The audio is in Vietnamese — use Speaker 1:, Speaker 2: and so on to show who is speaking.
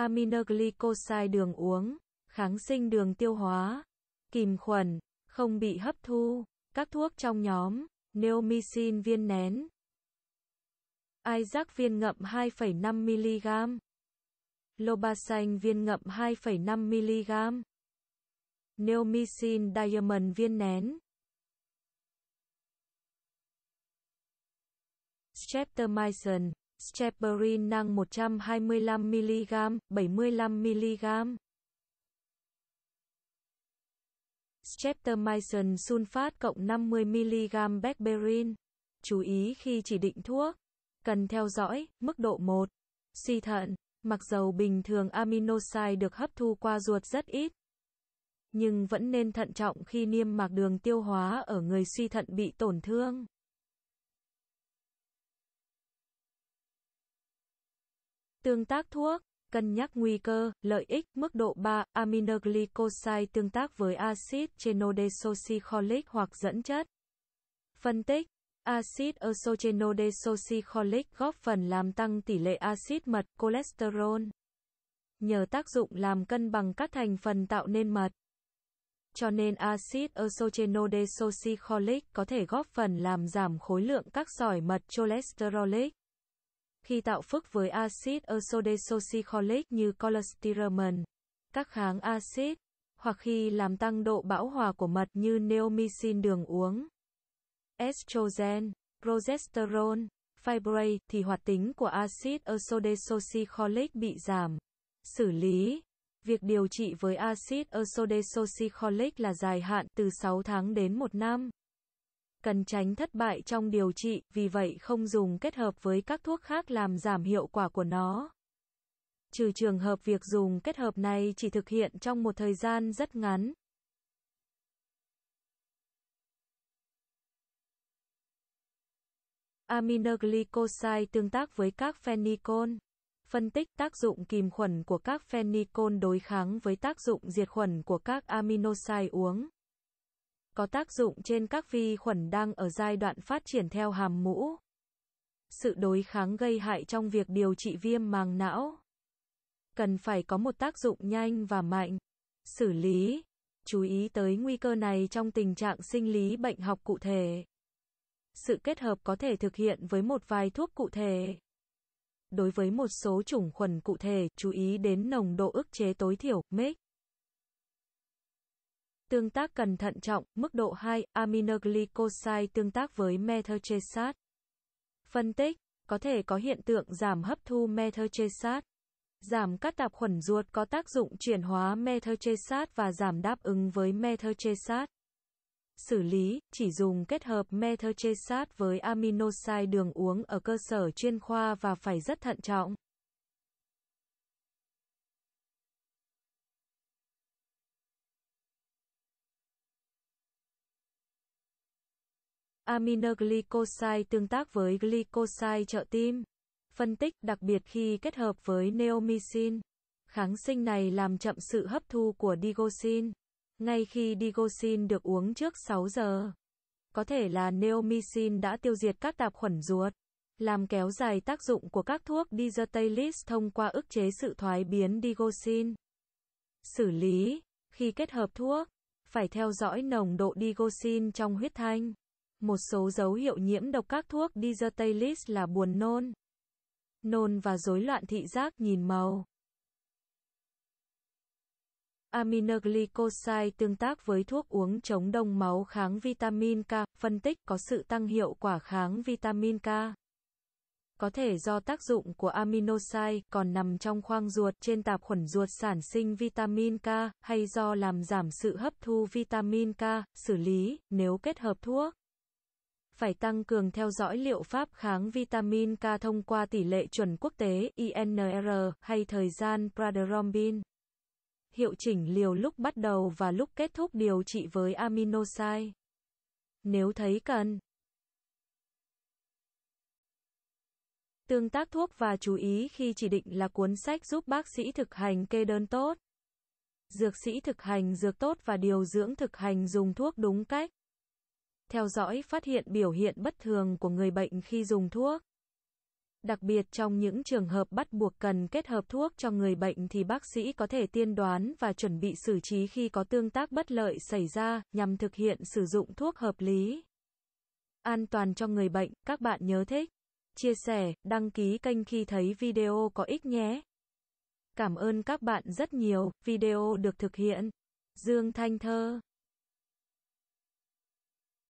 Speaker 1: aminoglycoside đường uống, kháng sinh đường tiêu hóa, kìm khuẩn, không bị hấp thu, các thuốc trong nhóm, neomycin viên nén, Isaac viên ngậm 2,5mg, Lobaxanh viên ngậm 2,5mg, Neomycin Diamond viên nén, Streptomycin Heparin năng 125mg, 75mg. Streptomycin sulfat cộng 50mg Becberin. Chú ý khi chỉ định thuốc. Cần theo dõi, mức độ 1. Suy thận. Mặc dầu bình thường aminosai được hấp thu qua ruột rất ít. Nhưng vẫn nên thận trọng khi niêm mạc đường tiêu hóa ở người suy thận bị tổn thương. Tương tác thuốc, cân nhắc nguy cơ, lợi ích, mức độ 3, aminoglycoside tương tác với axit chenodesoxycholic hoặc dẫn chất. Phân tích Acid eosochenodesocolic góp phần làm tăng tỷ lệ axit mật cholesterol. Nhờ tác dụng làm cân bằng các thành phần tạo nên mật. Cho nên axit eosochenodesocolic có thể góp phần làm giảm khối lượng các sỏi mật cholesterolic. Khi tạo phức với axit ursodesoxycholic như cholestyramine, các kháng axit, hoặc khi làm tăng độ bão hòa của mật như neomycin đường uống, estrogen, progesterone, fibrate thì hoạt tính của axit ursodesoxycholic bị giảm. Xử lý Việc điều trị với axit ursodesoxycholic là dài hạn từ 6 tháng đến 1 năm cần tránh thất bại trong điều trị, vì vậy không dùng kết hợp với các thuốc khác làm giảm hiệu quả của nó. Trừ trường hợp việc dùng kết hợp này chỉ thực hiện trong một thời gian rất ngắn. Aminoglycoside tương tác với các phenicol. Phân tích tác dụng kìm khuẩn của các phenicol đối kháng với tác dụng diệt khuẩn của các aminoside uống có tác dụng trên các vi khuẩn đang ở giai đoạn phát triển theo hàm mũ. Sự đối kháng gây hại trong việc điều trị viêm màng não cần phải có một tác dụng nhanh và mạnh. Xử lý Chú ý tới nguy cơ này trong tình trạng sinh lý bệnh học cụ thể. Sự kết hợp có thể thực hiện với một vài thuốc cụ thể. Đối với một số chủng khuẩn cụ thể, chú ý đến nồng độ ức chế tối thiểu, mix. Tương tác cần thận trọng, mức độ 2, aminoglycoside tương tác với methotrexate. Phân tích, có thể có hiện tượng giảm hấp thu methotrexate. Giảm các tạp khuẩn ruột có tác dụng chuyển hóa methotrexate và giảm đáp ứng với methotrexate. Xử lý, chỉ dùng kết hợp methotrexate với aminoside đường uống ở cơ sở chuyên khoa và phải rất thận trọng. aminoglycoside tương tác với glycoside trợ tim. Phân tích, đặc biệt khi kết hợp với neomycin, kháng sinh này làm chậm sự hấp thu của digoxin. Ngay khi digoxin được uống trước 6 giờ, có thể là neomycin đã tiêu diệt các tạp khuẩn ruột, làm kéo dài tác dụng của các thuốc digitalis thông qua ức chế sự thoái biến digoxin. Xử lý, khi kết hợp thuốc, phải theo dõi nồng độ digoxin trong huyết thanh. Một số dấu hiệu nhiễm độc các thuốc digitalis là buồn nôn, nôn và rối loạn thị giác nhìn màu. Aminoglycoside tương tác với thuốc uống chống đông máu kháng vitamin K, phân tích có sự tăng hiệu quả kháng vitamin K. Có thể do tác dụng của aminoside còn nằm trong khoang ruột trên tạp khuẩn ruột sản sinh vitamin K, hay do làm giảm sự hấp thu vitamin K, xử lý, nếu kết hợp thuốc phải tăng cường theo dõi liệu pháp kháng vitamin K thông qua tỷ lệ chuẩn quốc tế INR hay thời gian pradrombin. Hiệu chỉnh liều lúc bắt đầu và lúc kết thúc điều trị với aminosai. Nếu thấy cần. Tương tác thuốc và chú ý khi chỉ định là cuốn sách giúp bác sĩ thực hành kê đơn tốt. Dược sĩ thực hành dược tốt và điều dưỡng thực hành dùng thuốc đúng cách theo dõi phát hiện biểu hiện bất thường của người bệnh khi dùng thuốc. Đặc biệt trong những trường hợp bắt buộc cần kết hợp thuốc cho người bệnh thì bác sĩ có thể tiên đoán và chuẩn bị xử trí khi có tương tác bất lợi xảy ra, nhằm thực hiện sử dụng thuốc hợp lý. An toàn cho người bệnh, các bạn nhớ thích, chia sẻ, đăng ký kênh khi thấy video có ích nhé. Cảm ơn các bạn rất nhiều, video được thực hiện. Dương Thanh Thơ